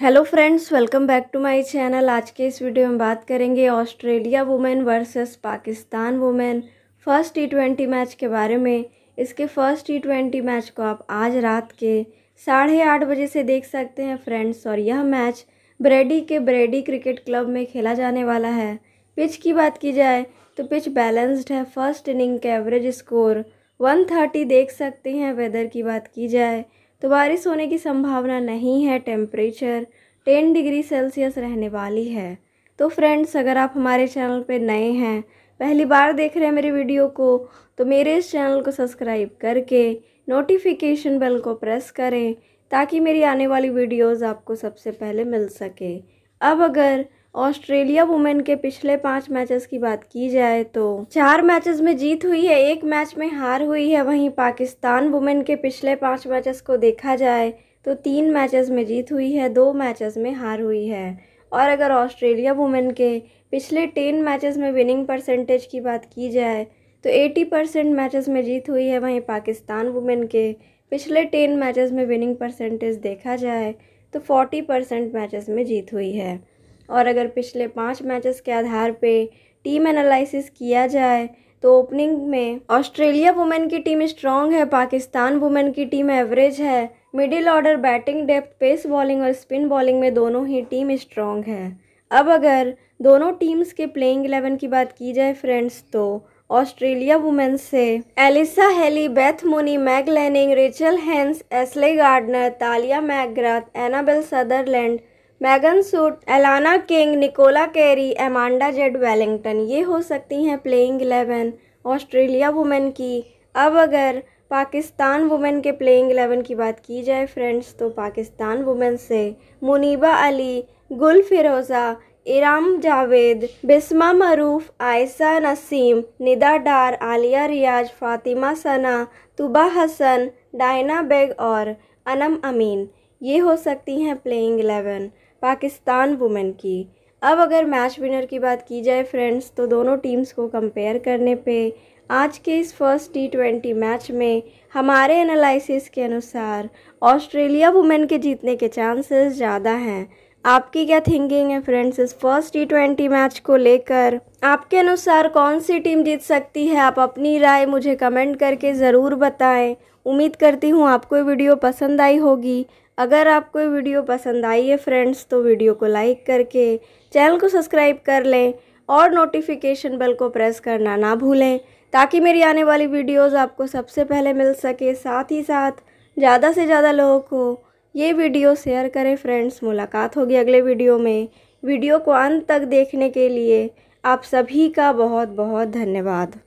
hello friends welcome back to my channel आज के इस वीडियो में बात करेंगे Australia women versus Pakistan women first T twenty match के बारे में इसके फर्स्ट टी ट्वेंटी मैच को आप आज रात के साढ़े आठ बजे से देख सकते हैं फ्रेंड्स और यह मैच ब्रेडी के ब्रेडी क्रिकेट क्लब में खेला जाने वाला है पिच की बात की जाए तो पिच बैलेंस्ड है फर्स्ट इनिंग का एवरेज स्कोर 130 देख सकते हैं वेदर की बात की जाए तो बारिश होने की संभावना नहीं है टेम्परेचर 10 डिग्री सेल्सियस रहने वाली है तो फ्रेंड्स अगर आप हमारे चैनल पर नए हैं पहली बार देख रहे हैं मेरी वीडियो को तो मेरे इस चैनल को सब्सक्राइब करके नोटिफिकेशन बेल को प्रेस करें ताकि मेरी आने वाली वीडियोस आपको सबसे पहले मिल सके अब अगर ऑस्ट्रेलिया वुमेन के पिछले पाँच मैचेस की बात की जाए तो चार मैचेस में जीत हुई है एक मैच में हार हुई है वहीं पाकिस्तान वुमेन के पिछले पाँच मैचेस को देखा जाए तो तीन मैचेस में जीत हुई है दो मैचेस में हार हुई है और अगर ऑस्ट्रेलिया वुमेन के पिछले टेन मैचेस में विनिंग परसेंटेज की बात की जाए तो एटी परसेंट में जीत हुई है वहीं पाकिस्तान वुमेन के पिछले टेन मैचेस में विनिंग परसेंटेज देखा जाए तो फोर्टी परसेंट में जीत हुई है और अगर पिछले पाँच मैचेस के आधार पे टीम एनालिसिस किया जाए तो ओपनिंग में ऑस्ट्रेलिया वुमेन की टीम स्ट्रांग है पाकिस्तान वुमेन की टीम एवरेज है middle order batting depth pace bowling और स्पिन बॉलिंग में दोनों ही टीम स्ट्रांग है अब अगर दोनों टीम्स के प्लेइंग इलेवन की बात की जाए फ्रेंड्स तो ऑस्ट्रेलिया वुमेन से Alyssa Healy Beth Mooney Meg Lanning Rachael Haynes Ashleigh Gardner Tahlia McGrath Annabel Sutherland Megan Schutt Alana King Nicola Carey Amanda Jade Wellington ये हो सकती हैं प्लेइंग एलेवन ऑस्ट्रेलिया वुमेन की अब अगर पाकिस्तान वुमेन के प्लेइंग एलेवन की बात की जाए फ्रेंड्स तो पाकिस्तान वुमेन से मुनीबा अली गुल फिरोज़ा इराम जावेद बिस्मा मरूफ आयसा नसीम निदा डार आलिया रियाज फातिमा सना तुबा हसन डायना बेग और अनम अमीन ये हो सकती हैं प्लेइंग एलेवन पाकिस्तान वुमेन की अब अगर मैच विनर की बात की जाए फ्रेंड्स तो दोनों टीम्स को कंपेयर करने पे आज के इस फर्स्ट टी ट्वेंटी मैच में हमारे एनालिसिस के अनुसार ऑस्ट्रेलिया वुमेन के जीतने के चांसेस ज़्यादा हैं आपकी क्या थिंकिंग है फ्रेंड्स इस फर्स्ट टी ट्वेंटी मैच को लेकर आपके अनुसार कौन सी टीम जीत सकती है आप अपनी राय मुझे कमेंट करके ज़रूर बताएं उम्मीद करती हूँ आपको वीडियो पसंद आई होगी अगर आपको ये वीडियो पसंद आई है फ्रेंड्स तो वीडियो को लाइक करके चैनल को सब्सक्राइब कर लें और नोटिफिकेशन बेल को प्रेस करना ना भूलें ताकि मेरी आने वाली वीडियोस आपको सबसे पहले मिल सके साथ ही साथ ज़्यादा से ज़्यादा लोगों को ये वीडियो शेयर करें फ्रेंड्स मुलाकात होगी अगले वीडियो में वीडियो को अंत तक देखने के लिए आप सभी का बहुत बहुत धन्यवाद